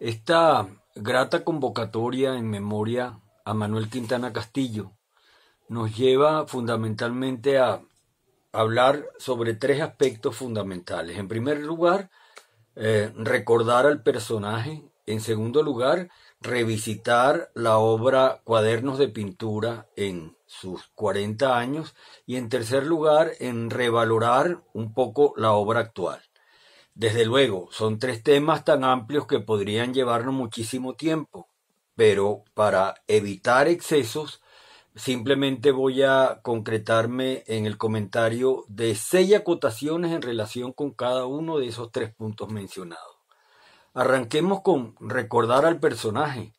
Esta grata convocatoria en memoria a Manuel Quintana Castillo nos lleva fundamentalmente a hablar sobre tres aspectos fundamentales. En primer lugar, eh, recordar al personaje. En segundo lugar, revisitar la obra Cuadernos de Pintura en sus 40 años. Y en tercer lugar, en revalorar un poco la obra actual. Desde luego, son tres temas tan amplios que podrían llevarnos muchísimo tiempo, pero para evitar excesos, simplemente voy a concretarme en el comentario de seis acotaciones en relación con cada uno de esos tres puntos mencionados. Arranquemos con recordar al personaje.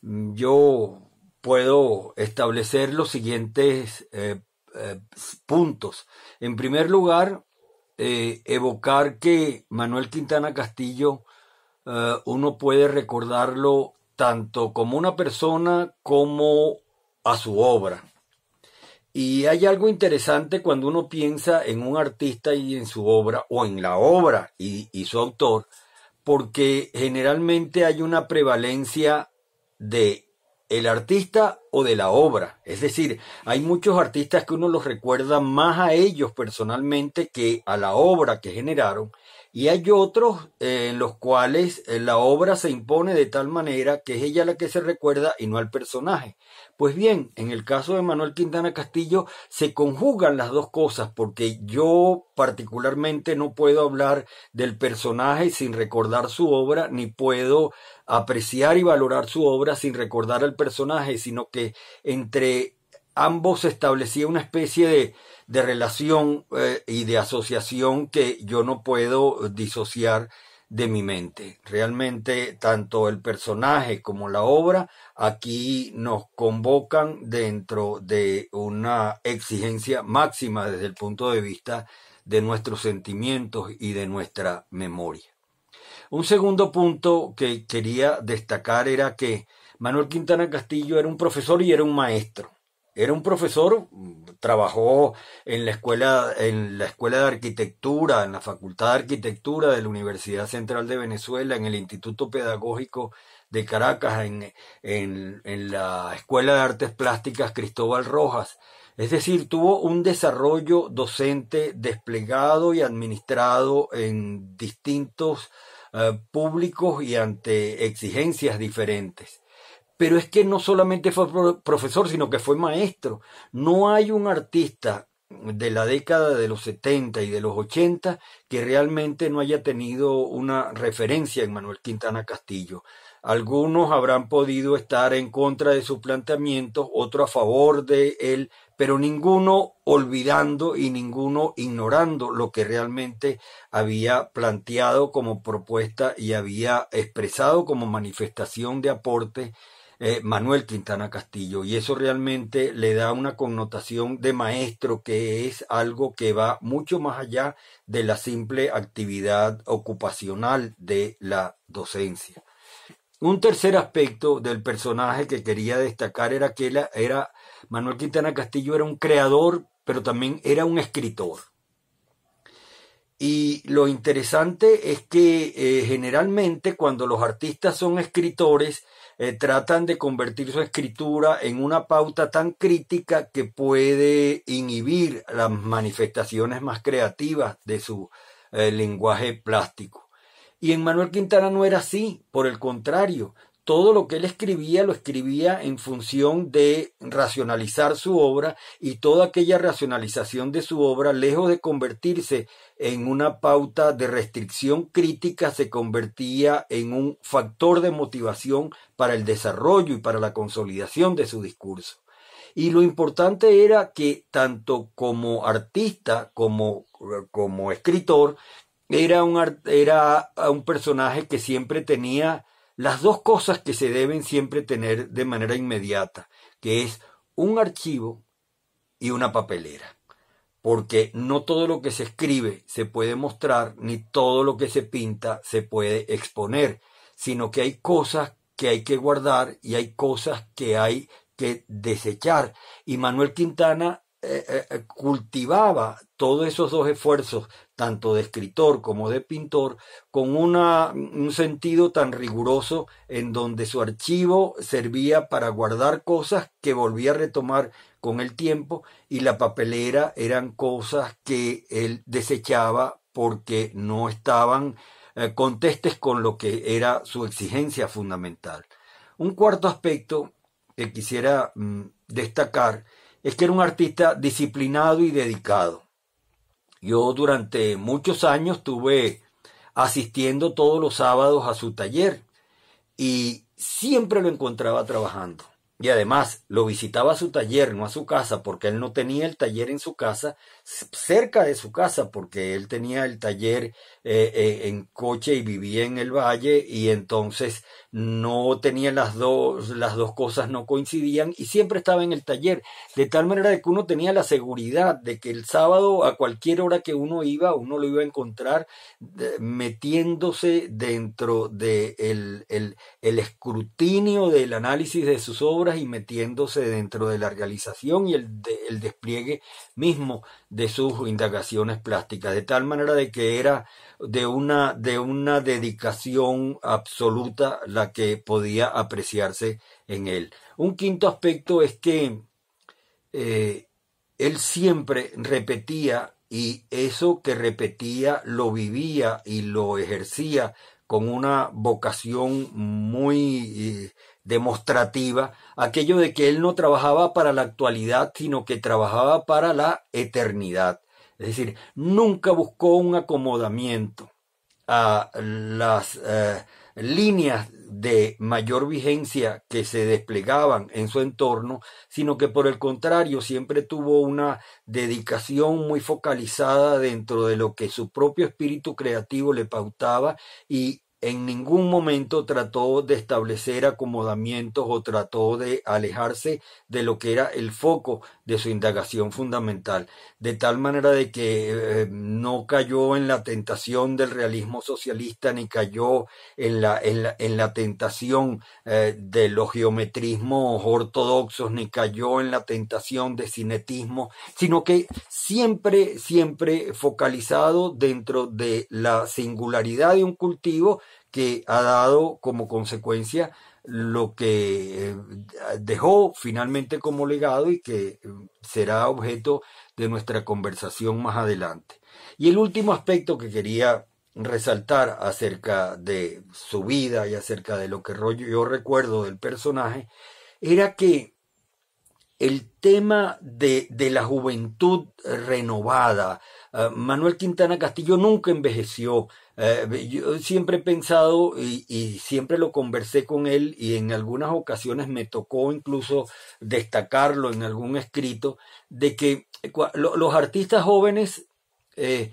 Yo puedo establecer los siguientes eh, eh, puntos. En primer lugar, eh, evocar que Manuel Quintana Castillo eh, uno puede recordarlo tanto como una persona como a su obra. Y hay algo interesante cuando uno piensa en un artista y en su obra, o en la obra y su autor, porque generalmente hay una prevalencia de el artista o de la obra. Es decir, hay muchos artistas que uno los recuerda más a ellos personalmente que a la obra que generaron. Y hay otros eh, en los cuales eh, la obra se impone de tal manera que es ella la que se recuerda y no al personaje. Pues bien, en el caso de Manuel Quintana Castillo se conjugan las dos cosas porque yo particularmente no puedo hablar del personaje sin recordar su obra ni puedo apreciar y valorar su obra sin recordar al personaje, sino que entre ambos se establecía una especie de, relación eh, y de asociación que yo no puedo disociar de mi mente. Realmente tanto el personaje como la obra aquí nos convocan dentro de una exigencia máxima desde el punto de vista de nuestros sentimientos y de nuestra memoria. Un segundo punto que quería destacar era que Manuel Quintana Castillo era un profesor y era un maestro. Era un profesor, mm, trabajó en la escuela, en la escuela de arquitectura, en la Facultad de Arquitectura de la Universidad Central de Venezuela, en el Instituto Pedagógico de Caracas, en, en, en la Escuela de Artes Plásticas Cristóbal Rojas. Es decir, tuvo un desarrollo docente desplegado y administrado en distintos eh, públicos y ante exigencias diferentes. Pero es que no solamente fue profesor, sino que fue maestro. No hay un artista de la década de los 70 y de los 80 que realmente no haya tenido una referencia en Manuel Quintana Castillo. Algunos habrán podido estar en contra de su planteamiento, otros a favor de él, pero ninguno olvidando y ninguno ignorando lo que realmente había planteado como propuesta y había expresado como manifestación de aporte eh, Manuel Quintana Castillo. Y eso realmente le da una connotación de maestro que es algo que va mucho más allá de la simple actividad ocupacional de la docencia. Un tercer aspecto del personaje que quería destacar era que era, Manuel Quintana Castillo era un creador, pero también era un escritor. Y lo interesante es que eh, generalmente cuando los artistas son escritores, eh, tratan de convertir su escritura en una pauta tan crítica que puede inhibir las manifestaciones más creativas de su eh, lenguaje plástico. Y en Manuel Quintana no era así, por el contrario, todo lo que él escribía lo escribía en función de racionalizar su obra y toda aquella racionalización de su obra, lejos de convertirse en una pauta de restricción crítica, se convertía en un factor de motivación para el desarrollo y para la consolidación de su discurso. Y lo importante era que tanto como artista como, como escritor, era un, ah, un personaje que siempre tenía las dos cosas que se deben siempre tener de manera inmediata, que es un archivo y una papelera, porque no todo lo que se escribe se puede mostrar, ni todo lo que se pinta se puede exponer, sino que hay cosas que hay que guardar y hay cosas que hay que desechar. Y Manuel Quintana eh, eh, eh, cultivaba todos esos dos esfuerzos tanto de escritor como de pintor, con una, un sentido tan riguroso en donde su archivo servía para guardar cosas que volvía a retomar con el tiempo y la papelera eran cosas que él desechaba porque no estaban eh, contestes con lo que era su exigencia fundamental. Un cuarto aspecto que quisiera mm, destacar es que era un artista disciplinado y dedicado yo durante muchos años estuve asistiendo todos los sábados a su taller y siempre lo encontraba trabajando. Y además lo visitaba a su taller, no a su casa, porque él no tenía el taller en su casa, cerca de su casa, porque él tenía el taller eh, eh, en coche y vivía en el valle, y entonces no tenía las dos, las dos cosas no coincidían, y siempre estaba en el taller, de tal manera que uno tenía la seguridad de que el sábado, a cualquier hora que uno iba, uno lo iba a encontrar metiéndose dentro del el, el, el escrutinio del análisis de sus obras y metiéndose dentro de la realización y el, el despliegue mismo de sus indagaciones plásticas, de tal manera de que era de una, de una dedicación absoluta la que podía apreciarse en él. Un quinto aspecto es que eh, él siempre repetía y eso que repetía lo vivía y lo ejercía con una vocación muy eh, demostrativa, aquello de que él no trabajaba para la actualidad, sino que trabajaba para la eternidad. Es decir, nunca buscó un acomodamiento a las eh, líneas de mayor vigencia que se desplegaban en su entorno, sino que por el contrario siempre tuvo una dedicación muy focalizada dentro de lo que su propio espíritu creativo le pautaba y en ningún momento trató de establecer acomodamientos o trató de alejarse de lo que era el foco de su indagación fundamental, de tal manera de que eh, no cayó en la tentación del realismo socialista ni cayó en la, en la, tentación eh, de los geometrismos ortodoxos ni cayó en la tentación de cinetismo, sino que siempre, siempre focalizado dentro de la singularidad de un cultivo que ha dado como consecuencia lo que eh, dejó finalmente como legado y que eh, será objeto de nuestra conversación más adelante. Y el último aspecto que quería resaltar acerca de su vida y acerca de lo que yo recuerdo del personaje era que el tema de, de la juventud renovada, Ah, Manuel Quintana Castillo nunca envejeció. Eh, yo siempre he pensado y, siempre lo conversé con él y en algunas ocasiones me tocó incluso destacarlo en algún escrito, de que eh, los artistas jóvenes eh,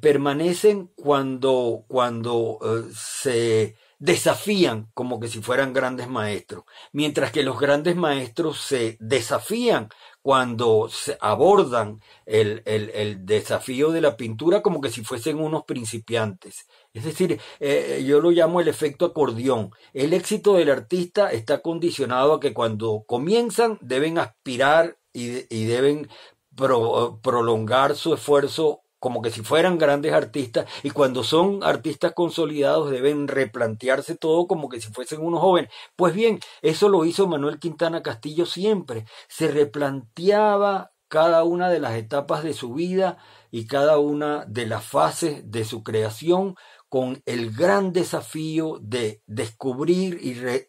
permanecen cuando, cuando se desafían como que si fueran grandes maestros, mientras que los grandes maestros se desafían cuando se abordan el, el, desafío de la pintura como que si fuesen unos principiantes. Es decir, eh, yo lo llamo el efecto acordeón. El éxito del artista está condicionado a que cuando comienzan deben aspirar y, deben prolongar su esfuerzo como que si fueran grandes artistas, y cuando son artistas consolidados deben replantearse todo como que si fuesen unos jóvenes. Pues bien, eso lo hizo Manuel Quintana Castillo siempre, se replanteaba cada una de las etapas de su vida y cada una de las fases de su creación con el gran desafío de descubrir y, de,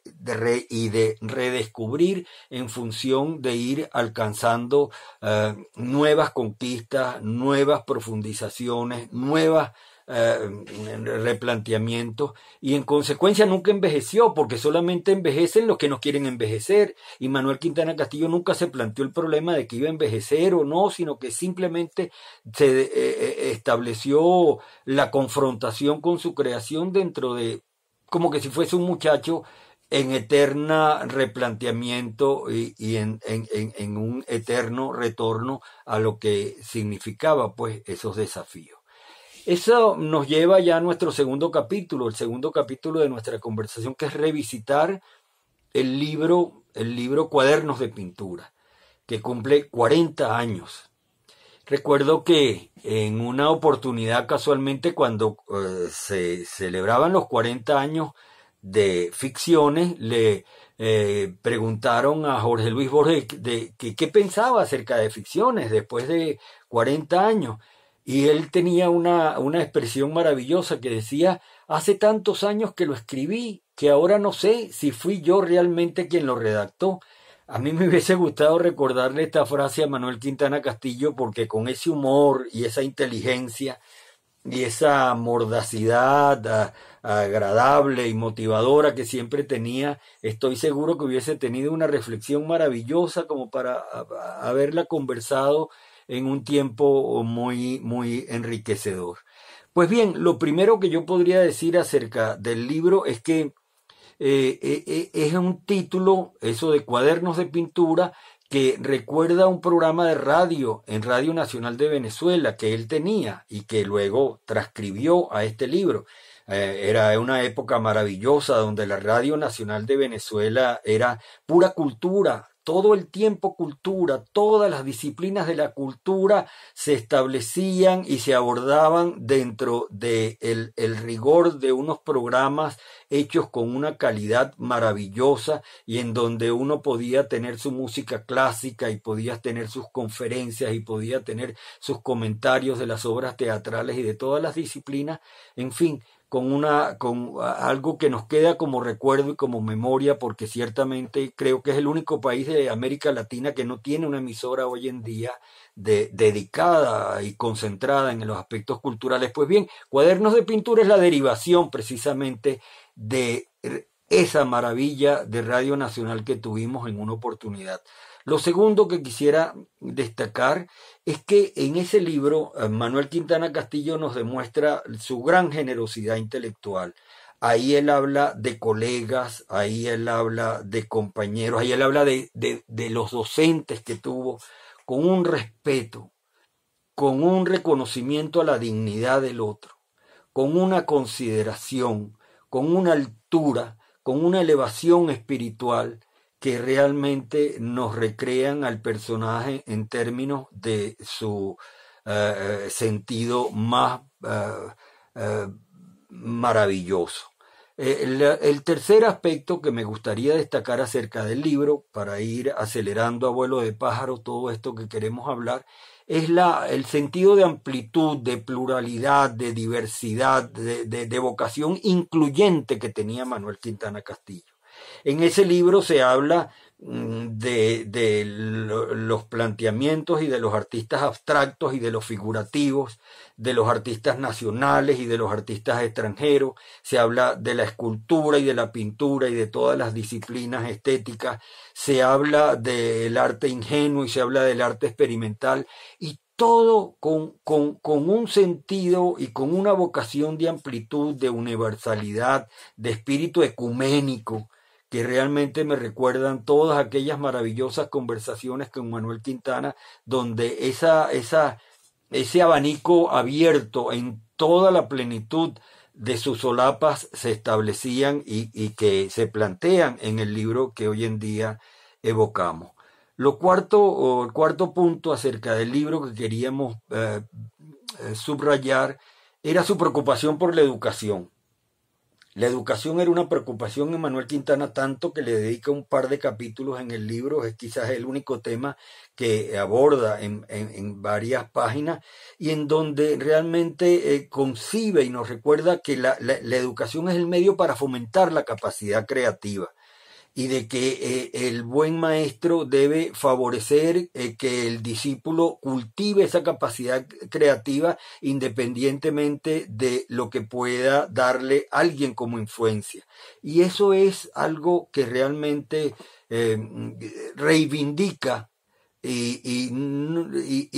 y de redescubrir en función de ir alcanzando eh, nuevas conquistas, nuevas profundizaciones, nuevas eh, replanteamiento y en consecuencia nunca envejeció porque solamente envejecen los que no quieren envejecer y Manuel Quintana Castillo nunca se planteó el problema de que iba a envejecer o no, sino que simplemente se eh, eh, estableció la confrontación con su creación dentro de como que si fuese un muchacho en eterna replanteamiento y, en, un eterno retorno a lo que significaba pues esos desafíos. Eso nos lleva ya a nuestro segundo capítulo, el segundo capítulo de nuestra conversación, que es revisitar el libro, el libro Cuadernos de Pintura, que cumple 40 años. Recuerdo que en una oportunidad casualmente cuando eh, se celebraban los 40 años de ficciones, le eh, preguntaron a Jorge Luis Borges qué pensaba acerca de ficciones después de 40 años. Y él tenía una, una expresión maravillosa que decía, hace tantos años que lo escribí, que ahora no sé si fui yo realmente quien lo redactó. A mí me hubiese gustado recordarle esta frase a Manuel Quintana Castillo porque con ese humor y esa inteligencia y esa mordacidad agradable y motivadora que siempre tenía, estoy seguro que hubiese tenido una reflexión maravillosa como para haberla conversado en un tiempo oh, muy, muy enriquecedor. Pues bien, lo primero que yo podría decir acerca del libro es que eh, eh, eh, es un título, eso de cuadernos de pintura, que recuerda un programa de radio en Radio Nacional de Venezuela que él tenía y que luego transcribió a este libro. era una época maravillosa donde la Radio Nacional de Venezuela era pura cultura, todo el tiempo cultura, todas las disciplinas de la cultura se establecían y se abordaban dentro del rigor de unos programas hechos con una calidad maravillosa y en donde uno podía tener su música clásica y podía tener sus conferencias y podía tener sus comentarios de las obras teatrales y de todas las disciplinas, en fin, con, una, con algo que nos queda como recuerdo y como memoria, porque ciertamente creo que es el único país de América Latina que no tiene una emisora hoy en día dedicada y concentrada en los aspectos culturales. Pues bien, Cuadernos de Pintura es la derivación precisamente de eh, esa maravilla de Radio Nacional que tuvimos en una oportunidad. Lo segundo que quisiera destacar es que en ese libro eh, Manuel Quintana Castillo nos demuestra su gran generosidad intelectual. Ahí él habla de colegas, ahí él habla de compañeros, ahí él habla de, los docentes que tuvo, con un respeto, con un reconocimiento a la dignidad del otro, con una consideración, con una altura, con una elevación espiritual que realmente nos recrean al personaje en términos de su eh, eh, sentido más eh, maravilloso. El, tercer aspecto que me gustaría destacar acerca del libro, para ir acelerando a vuelo de pájaro todo esto que queremos hablar, es la, el sentido de amplitud, de pluralidad, de diversidad, de vocación incluyente que tenía Manuel Quintana Castillo. En ese libro se habla mm, de, los planteamientos y de los artistas abstractos y de los figurativos, de los artistas nacionales y de los artistas extranjeros, se habla de la escultura y de la pintura y de todas las disciplinas estéticas, se habla del arte ingenuo y se habla del arte experimental y todo con, con, un sentido y con una vocación de amplitud, de universalidad, de espíritu ecuménico, que realmente me recuerdan todas aquellas maravillosas conversaciones con Manuel Quintana, donde esa, esa, ese abanico abierto en toda la plenitud de sus solapas se establecían y, que se plantean en el libro que hoy en día evocamos. Lo cuarto, o el cuarto punto acerca del libro que queríamos eh, eh, subrayar era su preocupación por la educación. La educación era una preocupación en Manuel Quintana tanto que le dedica un par de capítulos en el libro, es quizás el único tema que aborda en, varias páginas y en donde realmente eh, concibe y nos recuerda que la educación es el medio para fomentar la capacidad creativa y de que eh, el buen maestro debe favorecer eh, que el discípulo cultive esa capacidad creativa independientemente de lo que pueda darle alguien como influencia. Y eso es algo que realmente eh, reivindica y,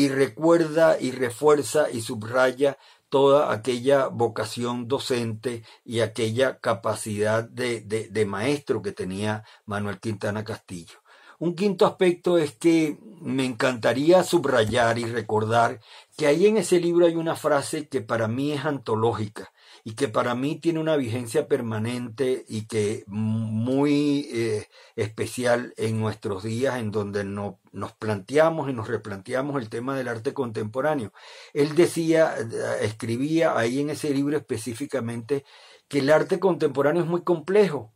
recuerda y refuerza y subraya toda aquella vocación docente y aquella capacidad de, de, de maestro que tenía Manuel Quintana Castillo. Un quinto aspecto es que me encantaría subrayar y recordar que ahí en ese libro hay una frase que para mí es antológica y que para mí tiene una vigencia permanente y que muy eh, especial en nuestros días en donde no, nos planteamos y nos replanteamos el tema del arte contemporáneo. Él decía, eh, escribía ahí en ese libro específicamente que el arte contemporáneo es muy complejo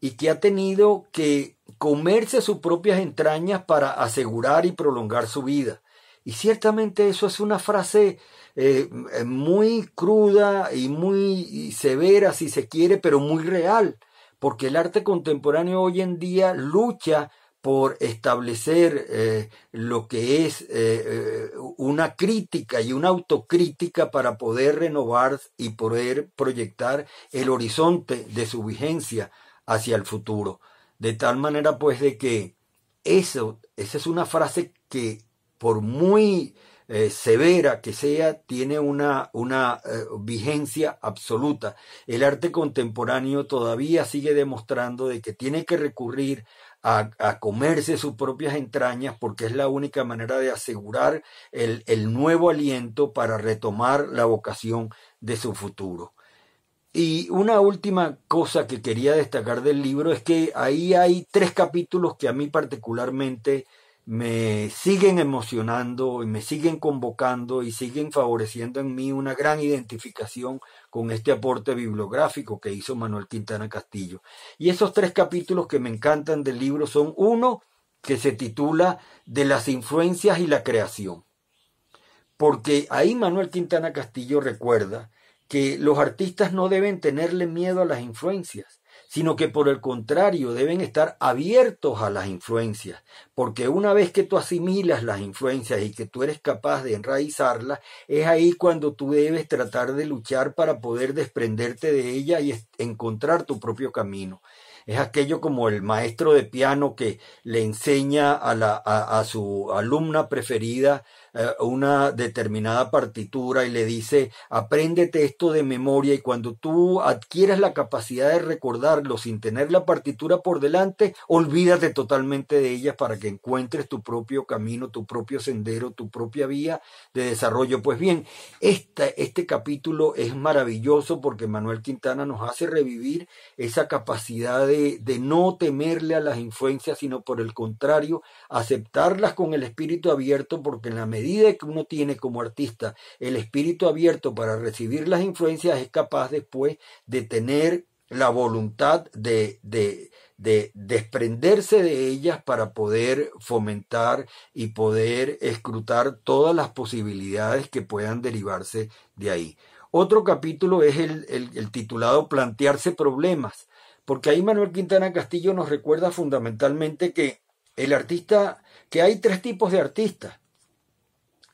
y que ha tenido que comerse sus propias entrañas para asegurar y prolongar su vida. Y ciertamente eso es una frase eh, eh, muy cruda y muy severa, si se quiere, pero muy real, porque el arte contemporáneo hoy en día lucha por establecer eh, lo que es una crítica y una autocrítica para poder renovar y poder proyectar el horizonte de su vigencia hacia el futuro. De tal manera pues de que eso, esa es una frase que por muy eh, severa que sea, tiene una, una eh, vigencia absoluta. El arte contemporáneo todavía sigue demostrando de que tiene que recurrir a, a, comerse sus propias entrañas porque es la única manera de asegurar el, el nuevo aliento para retomar la vocación de su futuro. Y una última cosa que quería destacar del libro es que ahí hay tres capítulos que a mí particularmente me siguen emocionando y me siguen convocando y siguen favoreciendo en mí una gran identificación con este aporte bibliográfico que hizo Manuel Quintana Castillo. Y esos tres capítulos que me encantan del libro son uno que se titula De las influencias y la creación. Porque ahí Manuel Quintana Castillo recuerda que los artistas no deben tenerle miedo a las influencias, sino que por el contrario deben estar abiertos a las influencias, porque una vez que tú asimilas las influencias y que tú eres capaz de enraizarlas, es ahí cuando tú debes tratar de luchar para poder desprenderte de ella y encontrar tu propio camino. Es aquello como el maestro de piano que le enseña a, a su alumna preferida eh, una determinada partitura y le dice, apréndete esto de memoria y cuando tú adquieras la capacidad de recordarlo sin tener la partitura por delante, olvídate totalmente de ella para que encuentres tu propio camino, tu propio sendero, tu propia vía de desarrollo. Pues bien, este capítulo es maravilloso porque Manuel Quintana nos hace revivir esa capacidad de, de no temerle a las influencias, sino por el contrario, aceptarlas con el espíritu abierto porque en la medida que uno tiene como artista el espíritu abierto para recibir las influencias, es capaz después de tener la voluntad de, de, desprenderse de ellas para poder fomentar y poder escrutar todas las posibilidades que puedan derivarse de ahí. Otro capítulo es el, el, el titulado Plantearse problemas, porque ahí Manuel Quintana Castillo nos recuerda fundamentalmente que el artista, que hay tres tipos de artistas.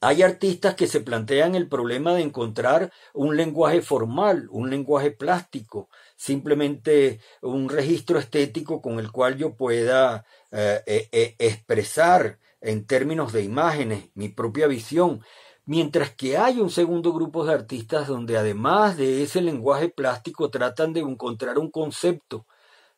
Hay artistas que se plantean el problema de encontrar un lenguaje formal, un lenguaje plástico, simplemente un registro estético con el cual yo pueda eh, eh, eh, expresar en términos de imágenes mi propia visión. Mientras que hay un segundo grupo de artistas donde además de ese lenguaje plástico tratan de encontrar un concepto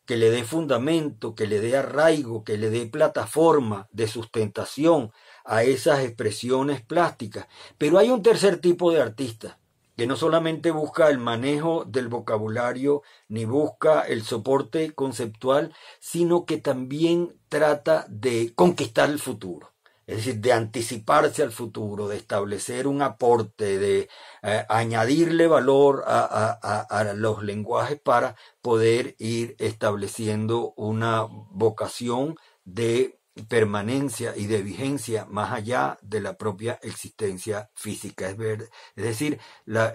que le dé fundamento, que le dé arraigo, que le dé plataforma de sustentación, a esas expresiones plásticas. Pero hay un tercer tipo de artista, que no solamente busca el manejo del vocabulario, ni busca el soporte conceptual, sino que también trata de conquistar el futuro es decir, de anticiparse al futuro, de establecer un aporte, de eh, añadirle valor a, los lenguajes para poder ir estableciendo una vocación de permanencia y de vigencia más allá de la propia existencia física. Es, decir, la,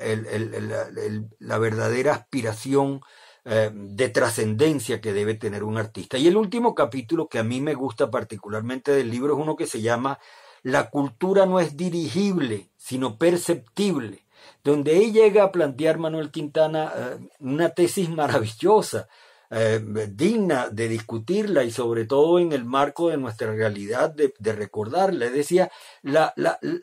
verdadera aspiración eh, de trascendencia que debe tener un artista. Y el último capítulo que a mí me gusta particularmente del libro es uno que se llama La cultura no es dirigible, sino perceptible, donde él llega a plantear Manuel Quintana eh, una tesis maravillosa eh, digna de discutirla y sobre todo en el marco de nuestra realidad de, recordarla. Decía, la,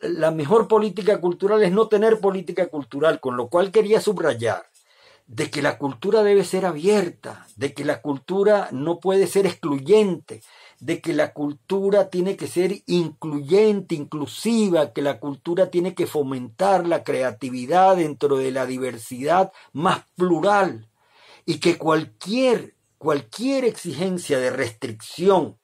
la mejor política cultural es no tener política cultural, con lo cual quería subrayar de que la cultura debe ser abierta, de que la cultura no puede ser excluyente, de que la cultura tiene que ser incluyente, inclusiva, que la cultura tiene que fomentar la creatividad dentro de la diversidad más plural y que cualquier, cualquier exigencia de restricción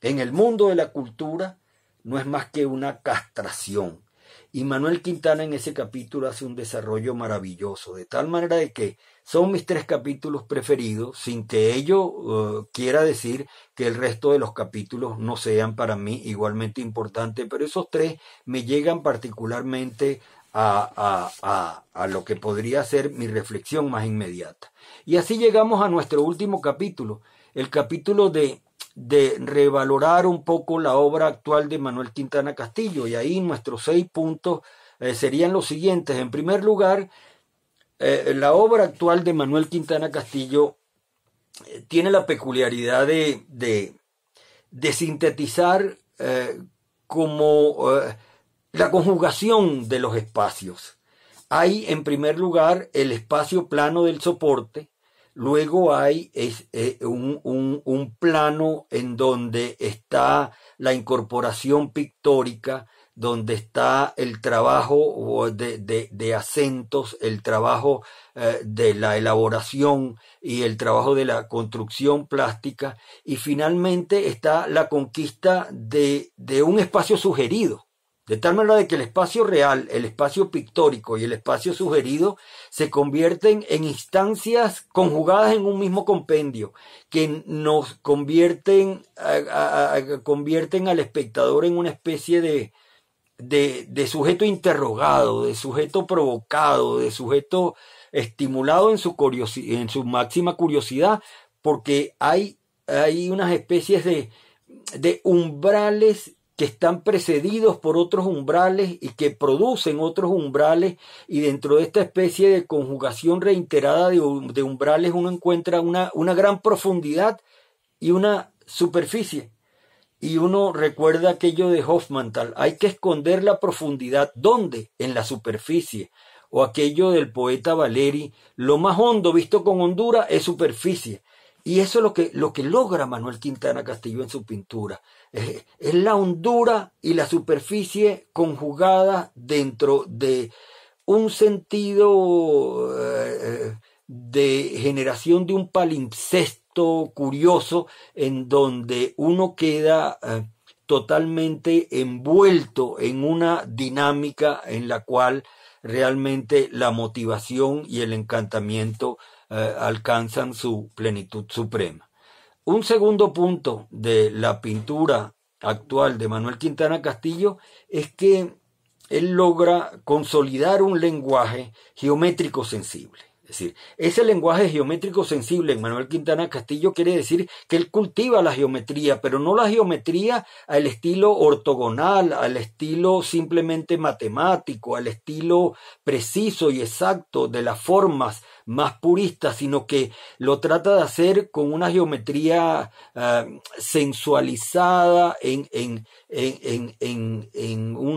en el mundo de la cultura no es más que una castración. Y Manuel Quintana en ese capítulo hace un desarrollo maravilloso, de tal manera de que son mis tres capítulos preferidos, sin que ello eh, quiera decir que el resto de los capítulos no sean para mí igualmente importantes, pero esos tres me llegan particularmente a, lo que podría ser mi reflexión más inmediata. Y así llegamos a nuestro último capítulo, el capítulo de, de revalorar un poco la obra actual de Manuel Quintana Castillo. Y ahí nuestros seis puntos eh, serían los siguientes. En primer lugar, eh, la obra actual de Manuel Quintana Castillo eh, tiene la peculiaridad de, de sintetizar como la conjugación de los espacios. Hay en primer lugar el espacio plano del soporte, luego hay eh, un, plano en donde está la incorporación pictórica, donde está el trabajo de, acentos, el trabajo eh, de la elaboración y el trabajo de la construcción plástica. Y finalmente está la conquista de, de un espacio sugerido. De tal manera de que el espacio real, el espacio pictórico y el espacio sugerido se convierten en instancias conjugadas en un mismo compendio, que nos convierten, convierten al espectador en una especie de, de, sujeto interrogado, de sujeto provocado, de sujeto estimulado en su, en su máxima curiosidad, porque hay, hay unas especies de, de umbrales están precedidos por otros umbrales y que producen otros umbrales y dentro de esta especie de conjugación reiterada de, um, umbrales uno encuentra una, una gran profundidad y una superficie. Y uno recuerda aquello de tal hay que esconder la profundidad. ¿Dónde? En la superficie. O aquello del poeta Valeri, lo más hondo visto con hondura es superficie. Y eso es lo que, lo que logra Manuel Quintana Castillo en su pintura. Eh, es la hondura y la superficie conjugada dentro de un sentido eh, de generación de un palimpsesto curioso en donde uno queda eh, totalmente envuelto en una dinámica en la cual realmente la motivación y el encantamiento alcanzan su plenitud suprema. Un segundo punto de la pintura actual de Manuel Quintana Castillo es que él logra consolidar un lenguaje geométrico sensible. Es decir, ese lenguaje geométrico sensible en Manuel Quintana Castillo quiere decir que él cultiva la geometría, pero no la geometría al estilo ortogonal, al estilo simplemente matemático, al estilo preciso y exacto de las formas más puristas, sino que lo trata de hacer con una geometría ah, sensualizada en un